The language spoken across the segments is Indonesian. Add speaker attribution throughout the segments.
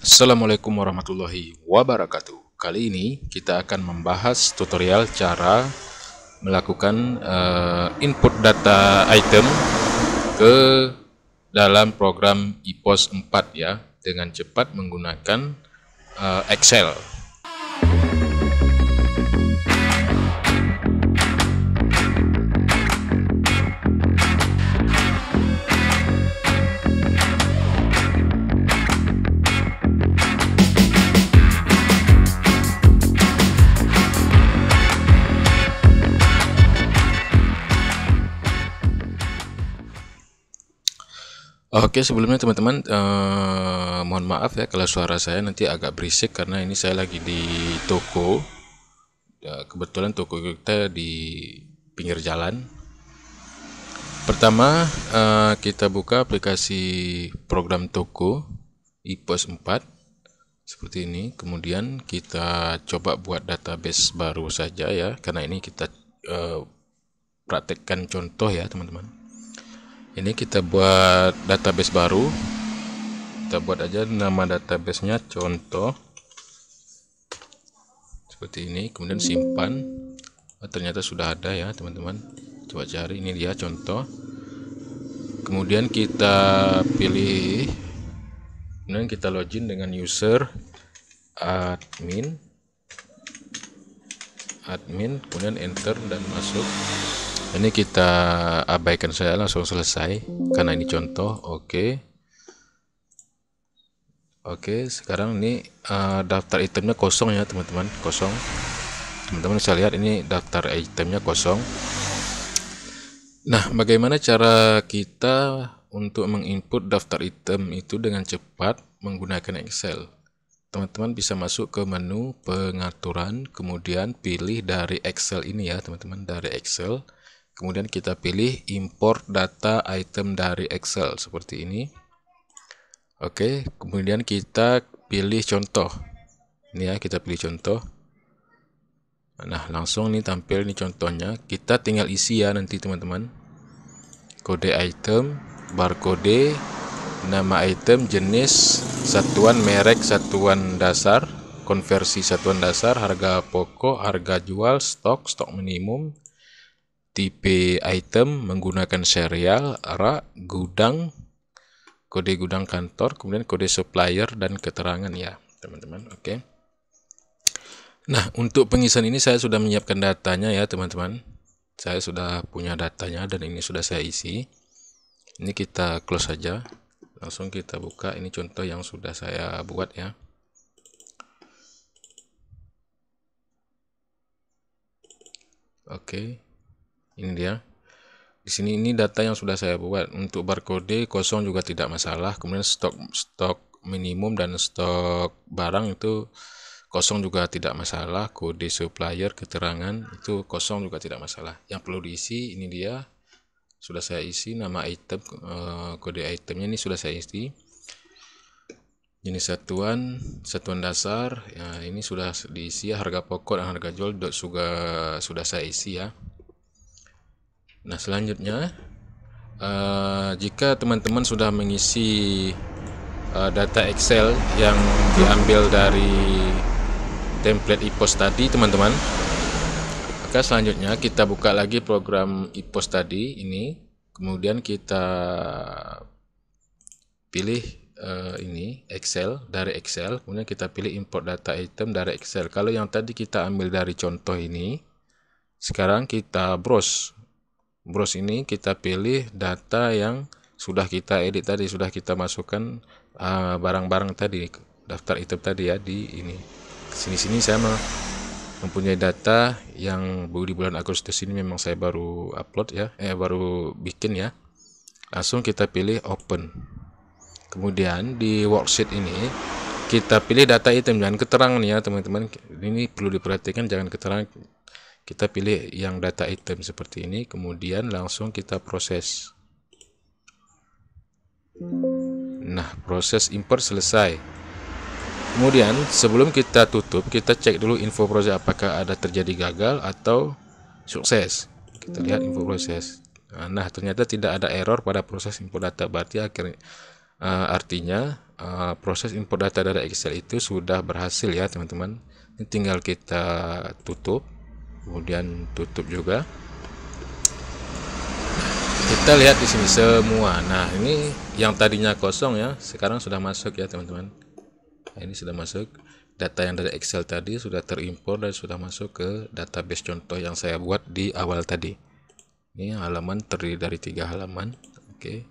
Speaker 1: Assalamualaikum warahmatullahi wabarakatuh. Kali ini kita akan membahas tutorial cara melakukan uh, input data item ke dalam program IPOS 4 ya dengan cepat menggunakan uh, Excel. Oke sebelumnya teman-teman eh, mohon maaf ya kalau suara saya nanti agak berisik karena ini saya lagi di toko ya, kebetulan toko kita di pinggir jalan pertama eh, kita buka aplikasi program toko ipos 4 seperti ini kemudian kita coba buat database baru saja ya karena ini kita eh, praktekkan contoh ya teman-teman ini kita buat database baru kita buat aja nama databasenya contoh seperti ini kemudian simpan oh, ternyata sudah ada ya teman-teman coba cari ini dia contoh kemudian kita pilih kemudian kita login dengan user admin admin kemudian enter dan masuk ini kita abaikan saya langsung selesai karena ini contoh oke okay. oke okay, sekarang ini uh, daftar itemnya kosong ya teman-teman kosong teman-teman bisa lihat ini daftar itemnya kosong nah bagaimana cara kita untuk menginput daftar item itu dengan cepat menggunakan Excel teman-teman bisa masuk ke menu pengaturan kemudian pilih dari Excel ini ya teman-teman dari Excel Kemudian kita pilih import data item dari Excel seperti ini. Oke, kemudian kita pilih contoh. Ini ya, kita pilih contoh. Nah, langsung nih tampil nih contohnya. Kita tinggal isi ya nanti teman-teman. Kode item, barcode, nama item, jenis, satuan merek, satuan dasar, konversi satuan dasar, harga pokok, harga jual, stok, stok minimum, tipe item menggunakan serial, rak, gudang, kode gudang kantor, kemudian kode supplier dan keterangan ya, teman-teman. Oke. Nah, untuk pengisian ini saya sudah menyiapkan datanya ya, teman-teman. Saya sudah punya datanya dan ini sudah saya isi. Ini kita close saja. Langsung kita buka ini contoh yang sudah saya buat ya. Oke. Okay ini dia di sini ini data yang sudah saya buat untuk barcode kosong juga tidak masalah kemudian stok stok minimum dan stok barang itu kosong juga tidak masalah kode supplier keterangan itu kosong juga tidak masalah yang perlu diisi ini dia sudah saya isi nama item eh, kode itemnya ini sudah saya isi jenis satuan satuan dasar ya ini sudah diisi harga pokok dan harga jual sudah sudah saya isi ya Nah, selanjutnya uh, jika teman-teman sudah mengisi uh, data Excel yang diambil dari template IPOS tadi, teman-teman, maka selanjutnya kita buka lagi program IPOS tadi ini, kemudian kita pilih uh, ini Excel dari Excel, kemudian kita pilih import data item dari Excel. Kalau yang tadi kita ambil dari contoh ini, sekarang kita browse browse ini kita pilih data yang sudah kita edit tadi sudah kita masukkan eh, barang-barang uh, tadi daftar itu tadi ya di ini sini sini saya mempunyai data yang baru di bulan Agustus ini memang saya baru upload ya eh baru bikin ya langsung kita pilih open kemudian di worksheet ini kita pilih data item jangan keterangan ya teman-teman ini perlu diperhatikan jangan keterangan kita pilih yang data item seperti ini kemudian langsung kita proses nah proses import selesai kemudian sebelum kita tutup kita cek dulu info proses apakah ada terjadi gagal atau sukses kita lihat info proses nah, nah ternyata tidak ada error pada proses import data berarti akhirnya uh, eh, artinya uh, proses import data dari Excel itu sudah berhasil ya teman-teman tinggal kita tutup kemudian tutup juga kita lihat di sini semua nah ini yang tadinya kosong ya sekarang sudah masuk ya teman-teman nah, ini sudah masuk data yang dari Excel tadi sudah terimpor dan sudah masuk ke database contoh yang saya buat di awal tadi ini halaman terdiri dari tiga halaman oke okay.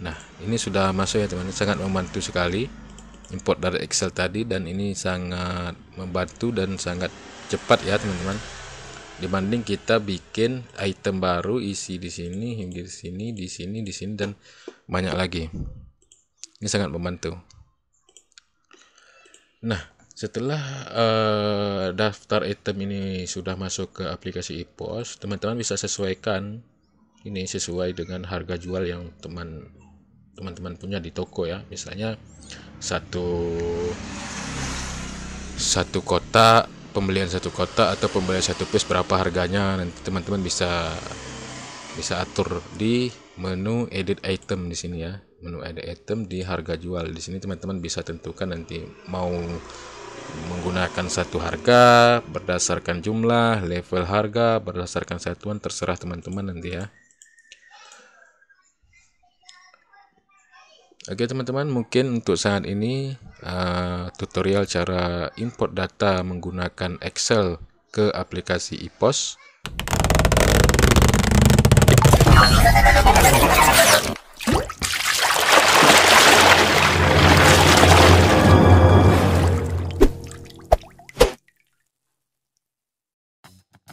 Speaker 1: nah ini sudah masuk ya teman-teman sangat membantu sekali import dari Excel tadi dan ini sangat membantu dan sangat cepat ya teman-teman dibanding kita bikin item baru isi di sini hingga di sini di sini di sini dan banyak lagi ini sangat membantu nah setelah uh, daftar item ini sudah masuk ke aplikasi ePOS teman-teman bisa sesuaikan ini sesuai dengan harga jual yang teman teman-teman punya di toko ya misalnya satu satu kotak pembelian satu kotak atau pembelian satu piece berapa harganya nanti teman-teman bisa bisa atur di menu edit item di sini ya menu edit item di harga jual di sini teman-teman bisa tentukan nanti mau menggunakan satu harga berdasarkan jumlah level harga berdasarkan satuan terserah teman-teman nanti ya Oke teman-teman, mungkin untuk saat ini uh, tutorial cara import data menggunakan Excel ke aplikasi ePOS.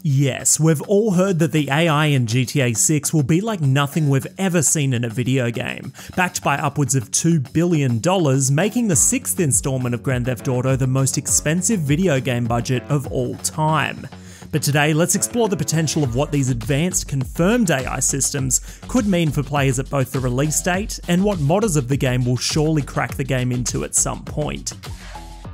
Speaker 2: Yes, we've all heard that the AI in GTA 6 will be like nothing we've ever seen in a video game, backed by upwards of $2 billion, making the sixth installment of Grand Theft Auto the most expensive video game budget of all time. But today, let's explore the potential of what these advanced confirmed AI systems could mean for players at both the release date and what modders of the game will surely crack the game into at some point.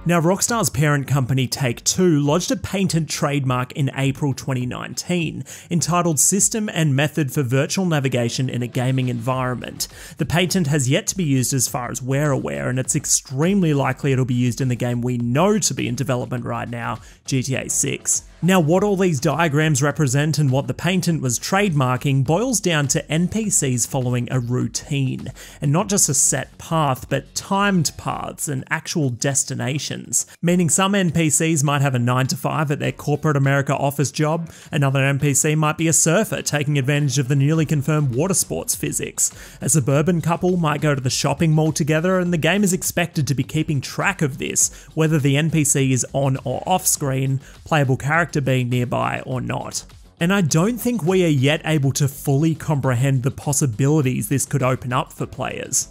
Speaker 2: Now, Rockstar's parent company Take Two lodged a patent trademark in April 2019 entitled System and Method for Virtual Navigation in a Gaming Environment. The patent has yet to be used as far as we're aware, and it's extremely likely it'll be used in the game we know to be in development right now, GTA 6. Now what all these diagrams represent and what the patent was trademarking boils down to NPCs following a routine, and not just a set path, but timed paths and actual destinations. Meaning some NPCs might have a 9 to 5 at their corporate America office job, another NPC might be a surfer taking advantage of the newly confirmed water sports physics, a suburban couple might go to the shopping mall together, and the game is expected to be keeping track of this, whether the NPC is on or off screen, playable characters character being nearby or not. And I don't think we are yet able to fully comprehend the possibilities this could open up for players.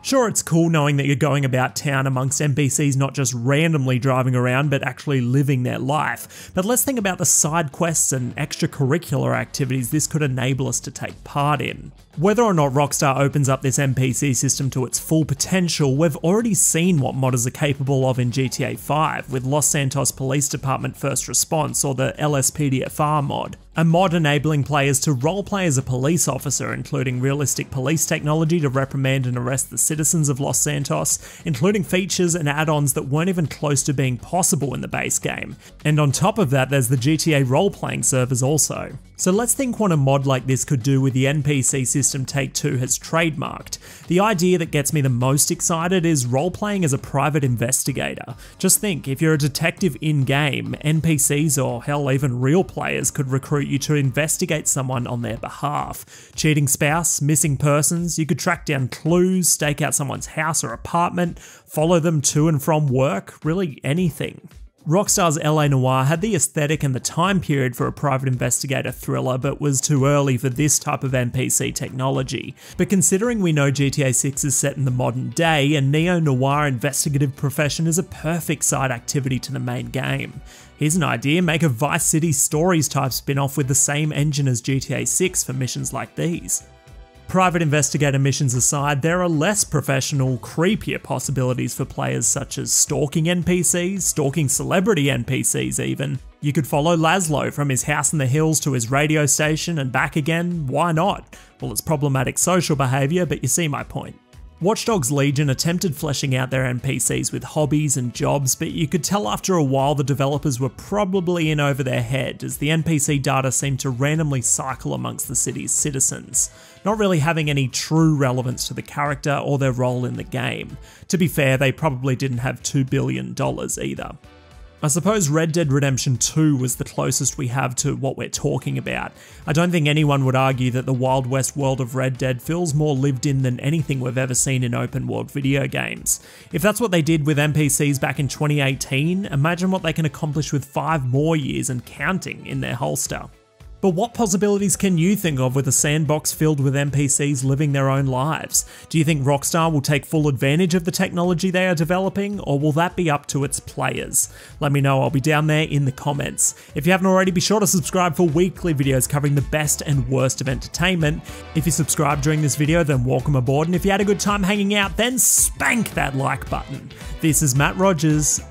Speaker 2: Sure, it's cool knowing that you're going about town amongst NPCs not just randomly driving around, but actually living their life. But let's think about the side quests and extracurricular activities this could enable us to take part in. Whether or not Rockstar opens up this NPC system to its full potential, we've already seen what modders are capable of in GTA 5 with Los Santos Police Department First Response or the LSPDFR mod, a mod enabling players to roleplay as a police officer, including realistic police technology to reprimand and arrest the citizens of Los Santos, including features and add-ons that weren't even close to being possible in the base game. And on top of that, there's the GTA roleplaying servers also. So let's think what a mod like this could do with the NPC system Take Two has trademarked. The idea that gets me the most excited is role playing as a private investigator. Just think, if you're a detective in game, NPCs or hell, even real players could recruit you to investigate someone on their behalf. Cheating spouse, missing persons, you could track down clues, stake out someone's house or apartment, follow them to and from work, really anything. Rockstar's LA Noir had the aesthetic and the time period for a private investigator thriller, but was too early for this type of NPC technology. But considering we know GTA 6 is set in the modern day, a neo noir investigative profession is a perfect side activity to the main game. Here's an idea make a Vice City Stories type spin off with the same engine as GTA 6 for missions like these private investigator missions aside, there are less professional, creepier possibilities for players such as stalking NPCs, stalking celebrity NPCs even. You could follow Laszlo from his house in the hills to his radio station and back again, why not? Well, it's problematic social behaviour, but you see my point. Watch Dogs Legion attempted fleshing out their NPCs with hobbies and jobs, but you could tell after a while the developers were probably in over their head, as the NPC data seemed to randomly cycle amongst the city's citizens, not really having any true relevance to the character or their role in the game. To be fair, they probably didn't have $2 billion either. I suppose Red Dead Redemption 2 was the closest we have to what we're talking about. I don't think anyone would argue that the Wild West world of Red Dead feels more lived in than anything we've ever seen in open world video games. If that's what they did with NPCs back in 2018, imagine what they can accomplish with five more years and counting in their holster. But what possibilities can you think of with a sandbox filled with NPCs living their own lives? Do you think Rockstar will take full advantage of the technology they are developing, or will that be up to its players? Let me know, I'll be down there in the comments. If you haven't already, be sure to subscribe for weekly videos covering the best and worst of entertainment. If you subscribe during this video, then welcome aboard, and if you had a good time hanging out, then spank that like button. This is Matt Rogers,